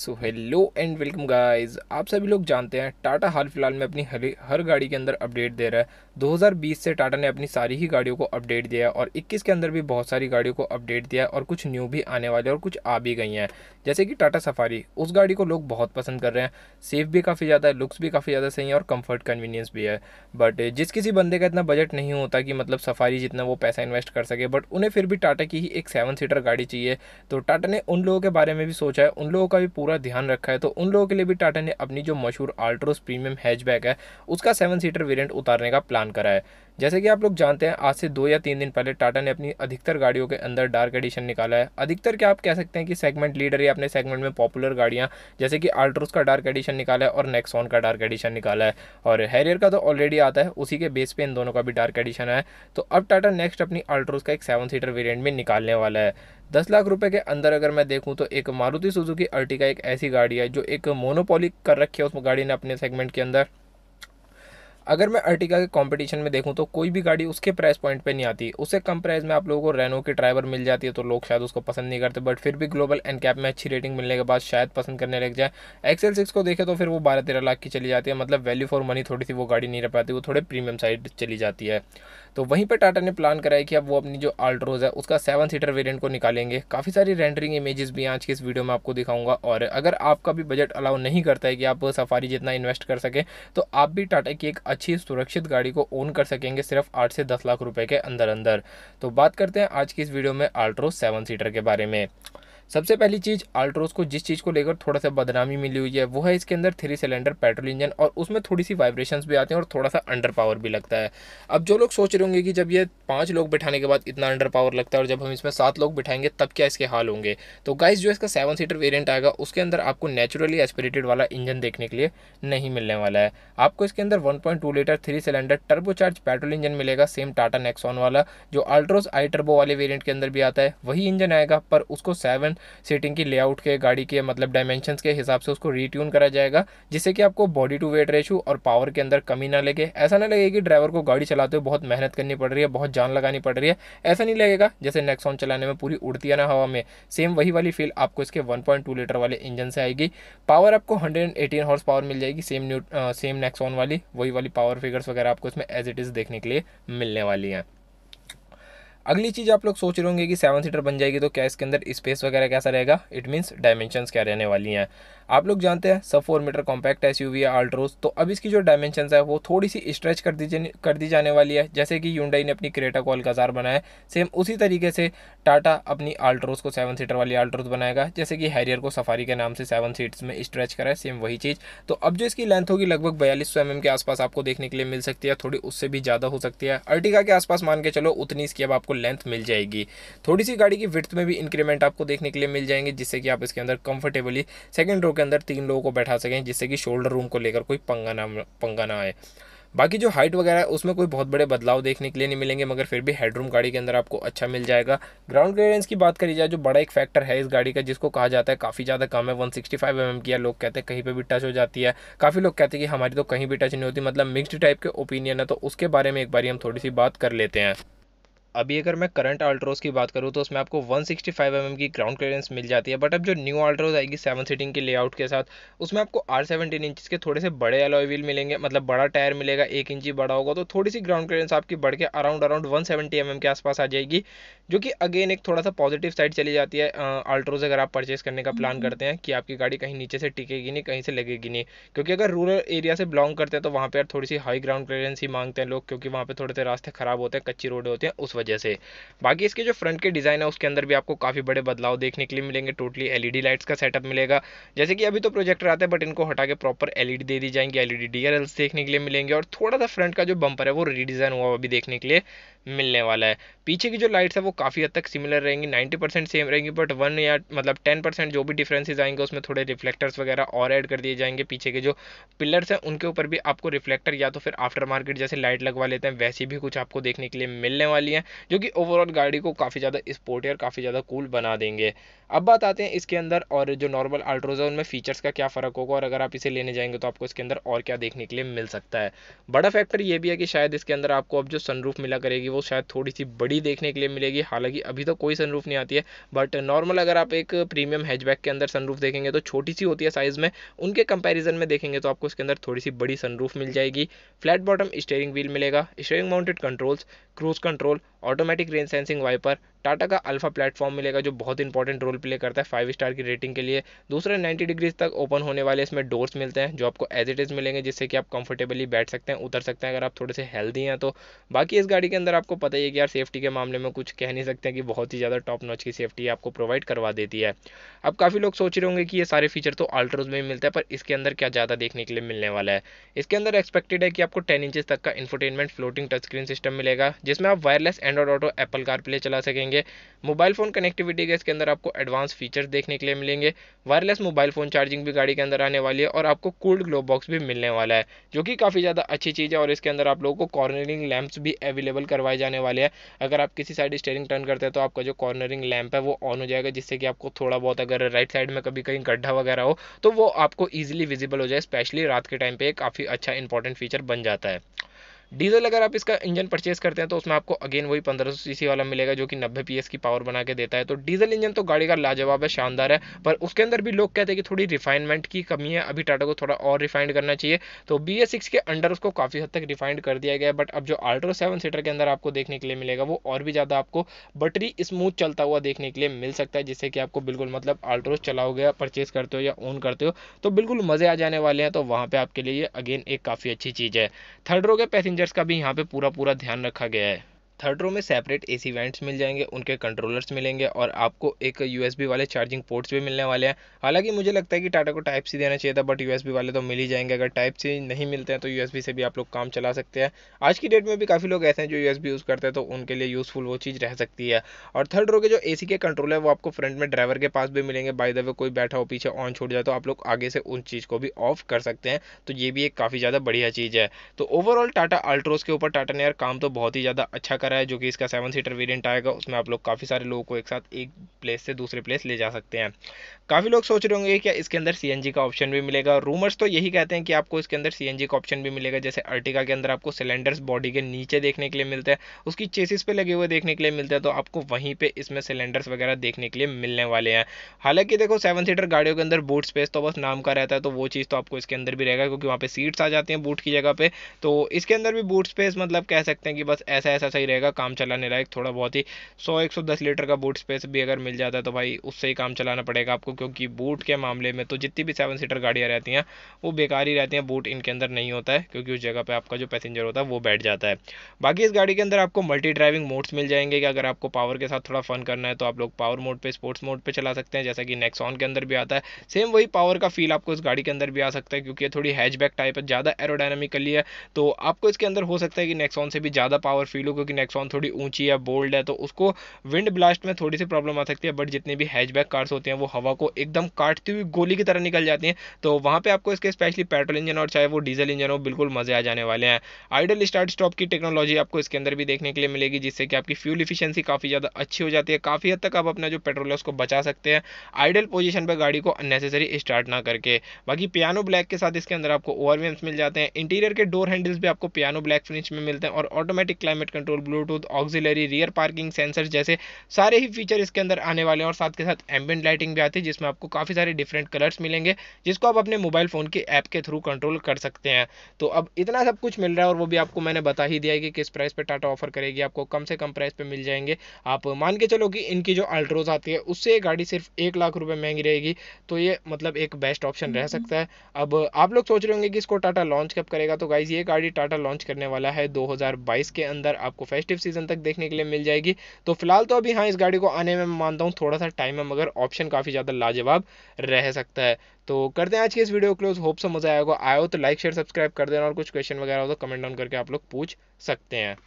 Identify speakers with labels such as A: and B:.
A: So hello and welcome guys आप सभी लोग जानते हैं टाटा हाल फिलहाल में अपनी हर हर गाड़ी के अंदर अपडेट दे रहा है 2020 से टाटा ने अपनी सारी ही गाड़ियों को अपडेट दिया है और 21 के अंदर भी बहुत सारी गाड़ियों को अपडेट दिया है और कुछ न्यू भी आने वाले और कुछ आ भी गई हैं जैसे कि टाटा सफारी उस गाड़ी को लोग बहुत पसंद कर रहे हैं सेफ भी काफ़ी ज़्यादा है लुक्स भी काफ़ी ज़्यादा सही है और कम्फर्ट कन्वीनियंस भी है बट जिस किसी बंदे का इतना बजट नहीं होता कि मतलब सफारी जितना वो पैसा इन्वेस्ट कर सके बट उन्हें फिर भी टाटा की ही एक सेवन सीटर गाड़ी चाहिए तो टाटा ने उन लोगों के बारे में भी सोचा है उन लोगों का भी पूरा ध्यान रखा है तो उन लोगों के लिए भी टाटा ने अपनी जो मशहूर आल्ट्रोस प्रीमियम हैचबैक है उसका सेवन सीटर वेरिएंट उतारने का प्लान करा है जैसे कि आप लोग जानते हैं आज से दो या तीन दिन पहले टाटा ने अपनी अधिकतर गाड़ियों के अंदर डार्क एडिशन निकाला है अधिकतर क्या आप कह सकते हैं कि सेगमेंट लीडर या अपने सेगमेंट में पॉपुलर गाड़ियाँ जैसे कि अल्ट्रोस का डार्क एडिशन निकाला है और नेक्सॉन का डार्क एडिशन निकाला है और हैरियर का तो ऑलरेडी आता है उसी के बेस पर इन दोनों का भी डार्क एडिशन है तो अब टाटा नेक्स्ट अपनी अल्ट्रोस का एक सेवन सीटर वेरियंट में निकालने वाला है दस लाख रुपए के अंदर अगर मैं देखूं तो एक मारुति सुजुकी अर्टिका एक ऐसी गाड़ी है जो एक मोनोपोली कर रखी है उस गाड़ी ने अपने सेगमेंट के अंदर अगर मैं अर्टिका के कंपटीशन में देखूं तो कोई भी गाड़ी उसके प्राइस पॉइंट पे नहीं आती उससे कम प्राइस में आप लोगों को रेनो की ड्राइवर मिल जाती है तो लोग शायद उसको पसंद नहीं करते बट फिर भी ग्लोबल एंड कैप में अच्छी रेटिंग मिलने के बाद शायद पसंद करने लग जाए एक्सएल सिक्स को देखें तो फिर वो बारह तेरह लाख की चली जाती है मतलब वैल्यू फॉर मनी थोड़ी सी वो गाड़ी नहीं रह पाती वो थोड़े प्रीमियम साइड चली जाती है तो वहीं पर टाटा ने प्लान कराया कि अब वो अपनी जो आल्ट्रोज है उसका सेवन सीटर वेरियंट को निकालेंगे काफ़ी सारी रेंडरिंग इमेजेस भी आज की इस वीडियो में आपको दिखाऊंगा और अगर आपका भी बजट अलाउ नहीं करता है कि आप सफारी जितना इन्वेस्ट कर सकें तो आप भी टाटा की एक अच्छी सुरक्षित गाड़ी को ओन कर सकेंगे सिर्फ आठ से दस लाख रुपये के अंदर अंदर तो बात करते हैं आज की इस वीडियो में आल्ट्रो सेवन सीटर के बारे में सबसे पहली चीज़ अल्ट्रोस को जिस चीज़ को लेकर थोड़ा सा बदनामी मिली हुई है वो है इसके अंदर थ्री सिलेंडर पेट्रोल इंजन और उसमें थोड़ी सी वाइब्रेशन भी आते हैं और थोड़ा सा अंडर पावर भी लगता है अब जो लोग सोच रहे होंगे कि जब ये पाँच लोग बिठाने के बाद इतना अंडर पावर लगता है और जब हम इसमें सात लोग बिठाएंगे तब क्या इसके हाल होंगे तो गाइज जो इसका सेवन सीटर वेरियंट आएगा उसके अंदर आपको नेचुरली एस्पिरेटेड वाला इंजन देखने के लिए नहीं मिलने वाला है आपको इसके अंदर one litre three cylinder turbocharge petrol engine मिलेगा सेम टाटा नेक्सॉन वाला जो अल्ट्रोस आई टर्बो वाले वेरियंट के अंदर भी आता है वही इंजन आएगा पर उसको सेवन सीटिंग की लेआउट के गाड़ी के मतलब डायमेंशन के हिसाब से उसको रीट्यून करा जाएगा जिससे कि आपको बॉडी टू वेट रेशू और पावर के अंदर कमी ना लगे ऐसा ना लगे कि ड्राइवर को गाड़ी चलाते हुए बहुत मेहनत करनी पड़ रही है बहुत जान लगानी पड़ रही है ऐसा नहीं लगेगा जैसे नेक्सॉन चलाने में पूरी उड़ती है ना हवा में सेम वही वाली फील आपको इसके वन लीटर वाले इंजन से आएगी पावर आपको एटीन हॉर्स पावर मिल जाएगी सेम न्यू सेम नेक्सॉन वाली वही वाली पावर फिगर्स वगैरह आपको इसमें एज इट इज़ देखने के लिए मिलने वाली हैं अगली चीज़ आप लोग सोच रहे होंगे कि सेवन सीटर बन जाएगी तो क्या इसके अंदर स्पेस वगैरह कैसा रहेगा इट मीन्स डायमेंशंस क्या रहने वाली हैं आप लोग जानते हैं सब four metre compact S U V है आल्ट्रोज तो अब इसकी जो डायमेंशंस है वो थोड़ी सी स्ट्रेच कर दी कर दी जाने वाली है जैसे कि यूडाई ने अपनी क्रेटा को अलकाजार बनाया सेम उसी तरीके से टाटा अपनी आल्ट्रोज को सेवन सीटर वाली आल्ट्रोज बनाएगा जैसे कि हैरियर को सफारी के नाम से सेवन सीट्स में स्ट्रेच करा है सेम वही चीज़ तो अब जो इसकी लेंथ होगी लगभग बयालीस सौ एम के आसपास आपको देखने के लिए मिल सकती है थोड़ी उससे भी ज़्यादा हो सकती है अर्टिका के आसपास मान के चलो उतनी इसकी अब आपको लेंथ मिल जाएगी थोड़ी सी गाड़ी की विथ में भी इंक्रीमेंट आपको देखने के लिए मिल जाएंगे जिससे कि आप इसके अंदर कंफर्टेबली सेकेंड रो के अंदर तीन लोगों को बैठा सकें जिससे कि शोल्डर रूम को लेकर कोई पंगा ना पंगा ना आए बाकी जो हाइट वगैरह है उसमें कोई बहुत बड़े बदलाव देखने के लिए नहीं मिलेंगे मगर फिर भी हेडरूम गाड़ी के अंदर आपको अच्छा मिल जाएगा ग्राउंड क्लियरेंस की बात करी जाए जो बड़ा एक फैक्टर है इस गाड़ी का जिसको कहा जाता है काफ़ी ज़्यादा कम है 165 सिक्सटी mm की है लोग कहते हैं कहीं पर भी टच हो जाती है काफ़ी लोग कहते हैं कि हमारी तो कहीं भी टच नहीं होती मतलब मिक्सड टाइप के ओपिनियन है तो उसके बारे में एक बार हम थोड़ी सी बात कर लेते हैं अभी अगर मैं करंट अल्ट्रोज की बात करूँ तो उसमें आपको 165 सिक्सटी mm की ग्राउंड क्लियरेंस मिल जाती है बट अब जो न्यू अल्ट्रोज आएगी सेवन सीटिंग के लेआउट के साथ उसमें आपको आर सेवनटीन इंच के थोड़े से बड़े एलॉय व्हील मिलेंगे मतलब बड़ा टायर मिलेगा एक इंची बड़ा होगा तो थोड़ी सी ग्राउंड क्लियरेंस आपकी बढ़ के around around one seventy mm के आसपास आ जाएगी जो कि अगेन एक थोड़ा सा पॉजिटिव साइड चली जाती है अल्ट्रोज अगर आप परचेज करने का प्लान हम्म। करते हैं कि आपकी गाड़ी कहीं नीचे से टिकेगी नहीं कहीं से लगेगी नहीं क्योंकि अगर रूरल एरिया से बिलोंग करते हैं तो वहाँ पर थोड़ी सी हाई ग्राउंड क्लियरेंस ही मांगते हैं लोग क्योंकि वहाँ पर थोड़े से रास्ते खराब होते हैं कच्ची रोड होते हैं उस वजह वजह से बाकी इसके जो फ्रंट के डिज़ाइन है उसके अंदर भी आपको काफ़ी बड़े बदलाव देखने के लिए मिलेंगे टोटली एलईडी लाइट्स का सेटअप मिलेगा जैसे कि अभी तो प्रोजेक्टर आते हैं बट इनको हटा के प्रॉपर एलईडी दे दी जाएंगी एलईडी डीआरएल्स देखने के लिए मिलेंगे और थोड़ा सा फ्रंट का जो बंपर है वो रीडिज़ाइन हुआ अभी देखने के लिए मिलने वाला है पीछे की जो लाइट्स है वो काफ़ी हद तक सिमिलर रहेंगी 90 परसेंट सेम रहेंगी बट वन या मतलब टेन परसेंट जो भी डिफरेंसेस आएंगे उसमें थोड़े रिफ्लेक्टर्स वगैरह और ऐड कर दिए जाएंगे पीछे के जो पिलर्स हैं उनके ऊपर भी आपको रिफ्लेक्टर या तो फिर आफ्टर मार्केट जैसे लाइट लगवा लेते हैं वैसी भी कुछ आपको देखने के लिए मिलने वाली है जो कि ओवरऑल गाड़ी को काफ़ी ज़्यादा स्पोर्टी और काफ़ी ज़्यादा कूल बना देंगे अब बात आते हैं इसके अंदर और जो नॉर्मल अल्ट्रोज है उनमें फीचर्स का क्या फ़र्क होगा और अगर आप इसे लेने जाएंगे तो आपको इसके अंदर और क्या देखने के लिए मिल सकता है बड़ा फैक्टर ये भी है कि शायद इसके अंदर आपको अब जो सनरूफ मिला करेगी वो शायद थोड़ी सी बड़ी बड़ी देखने के लिए मिलेगी हालांकि अभी तो कोई सनरूफ नहीं आती है बट नॉर्मल अगर आप एक प्रीमियम हैचबैक के अंदर सनरूफ देखेंगे तो छोटी सी होती है साइज़ में उनके कंपैरिजन में देखेंगे तो आपको इसके अंदर थोड़ी सी बड़ी सनरूफ मिल जाएगी फ्लैट बॉटम स्टेयरिंग व्हील मिलेगा steering mounted controls cruise control automatic rain sensing wiper Tata का अल्फा प्लेटफॉर्म मिलेगा जो बहुत इंपॉर्टेंट रोल प्ले करता है फाइव स्टार की रेटिंग के लिए दूसरा 90 डिग्रीज तक ओपन होने वाले इसमें डोर्स मिलते हैं जो आपको एज इट इज़ मिलेंगे जिससे कि आप कंफर्टेबली बैठ सकते हैं उतर सकते हैं अगर आप थोड़े से हेल्दी हैं तो बाकी इस गाड़ी के अंदर आपको पता ही है कि यार सेफ्टी के मामले में कुछ कह नहीं सकते हैं कि बहुत ही ज़्यादा टॉप नॉच की सेफ्टी आपको प्रोवाइड करवा देती है अब काफ़ी लोग सोच रहे होंगे कि ये सारे फीचर तो अल्ट्रोज में मिलता है पर इसके अंदर क्या ज़्यादा देखने के लिए मिलने वाला है इसके अंदर एक्सपेक्टेड है कि आपको टेन इंचज तक का infotainment floating touch screen system मिलेगा जिसमें आप wireless Android Auto Apple CarPlay चला सकेंगे मोबाइल फ़ोन कनेक्टिविटी के इसके अंदर आपको एडवांस फीचर्स देखने के लिए मिलेंगे वायरलेस मोबाइल फ़ोन चार्जिंग भी गाड़ी के अंदर आने वाली है और आपको कूल्ड ग्लो बॉक्स भी मिलने वाला है जो कि काफ़ी ज़्यादा अच्छी चीज़ है और इसके अंदर आप लोगों को कॉर्नरिंग लैंप्स भी अवेलेबल करवाए जाने वाले हैं अगर आप किसी साइड स्टेयरिंग टर्न करते हैं तो आपका जो कॉर्नरिंग लैंप है वो ऑन हो जाएगा जिससे कि आपको थोड़ा बहुत अगर राइट साइड में कभी कहीं गड्ढा वगैरह हो तो वो आपको ईजिली विजिबल हो जाए स्पेशली रात के टाइम पर काफ़ी अच्छा इंपॉर्टेंट फीचर बन जाता है डीजल अगर आप इसका इंजन परचेस करते हैं तो उसमें आपको अगेन वही पंद्रह सौ वाला मिलेगा जो कि नब्बे पी की पावर बना के देता है तो डीजल इंजन तो गाड़ी का लाजवाब है शानदार है पर उसके अंदर भी लोग कहते हैं कि थोड़ी रिफाइनमेंट की कमी है अभी टाटा को थोड़ा और रिफाइंड करना चाहिए तो बी के अंडर उसको काफ़ी हद तक रिफाइंड कर दिया गया है बट अब जो अल्ट्रो सेवन सीटर के अंदर आपको देखने के लिए मिलेगा वो और भी ज़्यादा आपको बटरी स्मूथ चलता हुआ देखने के लिए मिल सकता है जिससे कि आपको बिल्कुल मतलब चलाओ चलाओगे परचेज करते हो या ओन करते हो तो बिल्कुल मज़े आ जाने वाले हैं तो वहाँ पर आपके लिए अगेन एक काफ़ी अच्छी चीज़ है थर्ड रो के पैसेंजर पैसेंजर्स का भी यहाँ पे पूरा पूरा ध्यान रखा गया है थर्ड रो में सेपरेट ए वेंट्स मिल जाएंगे उनके कंट्रोलर्स मिलेंगे और आपको एक यूएसबी वाले चार्जिंग पोर्ट्स भी मिलने वाले हैं हालांकि मुझे लगता है कि टाटा को टाइप सी देना चाहिए था बट यूएसबी वाले तो मिल ही जाएंगे अगर टाइप सी नहीं मिलते हैं तो यूएसबी से भी आप लोग काम चला सकते हैं आज की डेट में भी काफ़ी लोग ऐसे हैं जो यू यूज़ करते हैं तो उनके लिए यूज़फुल वो चीज़ रह सकती है और थर्ड रो के जो ए के कंट्रोल है वो आपको फ्रंट में ड्राइवर के पास भी मिलेंगे बाई द वे कोई बैठा हो पीछे ऑन छूट जाए तो आप लोग आगे से उन चीज़ को भी ऑफ कर सकते हैं तो ये भी एक काफ़ी ज़्यादा बढ़िया चीज़ है तो ओवरऑल टाटा अल्ट्रोज के ऊपर टाटा ने यार काम तो बहुत ही ज़्यादा अच्छा करा है जो कि इसका सेवन सीटर वेरियंट आएगा उसमें आप लोग काफ़ी सारे लोगों को एक साथ एक प्लेस से दूसरे प्लेस ले जा सकते हैं काफ़ी लोग सोच रहे होंगे कि इसके अंदर सी का ऑप्शन भी मिलेगा रूमर्स तो यही कहते हैं कि आपको इसके अंदर सी का ऑप्शन भी मिलेगा जैसे अर्टिका के अंदर आपको सिलेंडर्स बॉडी के नीचे देखने के लिए मिलते हैं उसकी चेसिस पे लगे हुए देखने के लिए मिलते हैं तो आपको वहीं पे इसमें सिलेंडर्स वगैरह देखने के लिए मिलने वाले हैं हालांकि देखो सेवन सीटर गाड़ियों के अंदर बूट स्पेस तो बस नाम का रहता है तो वो चीज़ तो आपको इसके अंदर भी रहेगा क्योंकि वहाँ पर सीट्स आ जाती हैं बूट की जगह पर तो इसके अंदर भी बूट स्पेस मतलब कह सकते हैं कि बस ऐसा ऐसा सही रहेगा रहेगा काम चलाने लायक थोड़ा बहुत ही सौ एक सौ दस लीटर का बूट स्पेस भी अगर मिल जाता है तो भाई उससे ही काम चलाना पड़ेगा आपको क्योंकि बूट के मामले में तो जितनी भी सेवन सीटर गाड़ियाँ रहती हैं वो बेकार ही रहती हैं बूट इनके अंदर नहीं होता है क्योंकि उस जगह पर आपका जो पैसेंजर होता है वो बैठ जाता है बाकी इस गाड़ी के अंदर आपको मल्टी ड्राइविंग मोड्स मिल जाएंगे कि अगर आपको पावर के साथ थोड़ा फन करना है तो आप लोग पावर मोड पर स्पोर्ट्स मोड पर चला सकते हैं जैसा कि नेक्सॉन के अंदर भी आता है सेम वही पावर का फील आपको इस गाड़ी के अंदर भी आ सकता है क्योंकि ये थोड़ी हैचबैक टाइप है ज़्यादा एरोडाइनमिकली है तो आपको इसके अंदर हो सकता है कि नेक्सॉन से भी ज़्यादा पावर फील हो क्योंकि नेक्सॉन थोड़ी ऊंची या बोल्ड है तो उसको विंड ब्लास्ट में थोड़ी सी प्रॉब्लम आ सकती है बट जितने भी हैचबैक कार्स होते हैं वो हवा को एकदम काटती हुई गोली की तरह निकल जाती हैं तो वहाँ पर आपको इसके स्पेशली पेट्रोल इंजन और चाहे वो डीजल इंजन हो बिल्कुल मज़े आ जाने वाले हैं आइडल स्टार्ट स्टॉप की टेक्नोलॉजी आपको इसके अंदर भी देखने के लिए मिलेगी जिससे कि आपकी फ्यूल इफिशियंसी काफ़ी ज़्यादा अच्छी हो जाती है काफ़ी हद तक आप अपना जो पेट्रोल है उसको बचा सकते हैं आइडल पोजीशन पर गाड़ी को अननेसेसरी स्टार्ट ना करके बाकी पियानो ब्लैक के साथ इसके अंदर आपको ओवर मिल जाते हैं इंटीरियर के डोर हैंडल्स भी आपको पियानो ब्लैक फिनिश में मिलते हैं और automatic climate control blue Bluetooth auxiliary rear parking sensor जैसे सारे ही फीचर इसके अंदर आने वाले हैं और साथ के साथ एम्बेंट लाइटिंग भी आती है जिसमें आपको काफ़ी सारे डिफरेंट कलर्स मिलेंगे जिसको आप अपने मोबाइल फ़ोन के ऐप के थ्रू कंट्रोल कर सकते हैं तो अब इतना सब कुछ मिल रहा है और वो भी आपको मैंने बता ही दिया है कि किस प्राइस पर टाटा ऑफर करेगी आपको कम से कम प्राइस पर मिल जाएंगे आप मान के चलो कि इनकी जो अल्ट्रोज आती है उससे गाड़ी सिर्फ एक लाख रुपये महंगी रहेगी तो ये मतलब एक बेस्ट ऑप्शन रह हम्म। सकता है अब आप लोग सोच रहे होंगे कि इसको टाटा लॉन्च कब करेगा तो गाइज ये गाड़ी टाटा लॉन्च करने वाला है 2022 के अंदर आपको फेस्ट फेस्टिव सीजन तक देखने के लिए मिल जाएगी तो फिलहाल तो अभी हाँ इस गाड़ी को आने में मानता हूँ थोड़ा सा टाइम है मगर ऑप्शन काफ़ी ज़्यादा लाजवाब रह सकता है तो करते हैं आज की इस वीडियो क्लोज होप से मजा आएगा आयो तो लाइक शेयर सब्सक्राइब कर देना और कुछ क्वेश्चन वगैरह हो तो कमेंट डाउन करके आप लोग पूछ सकते हैं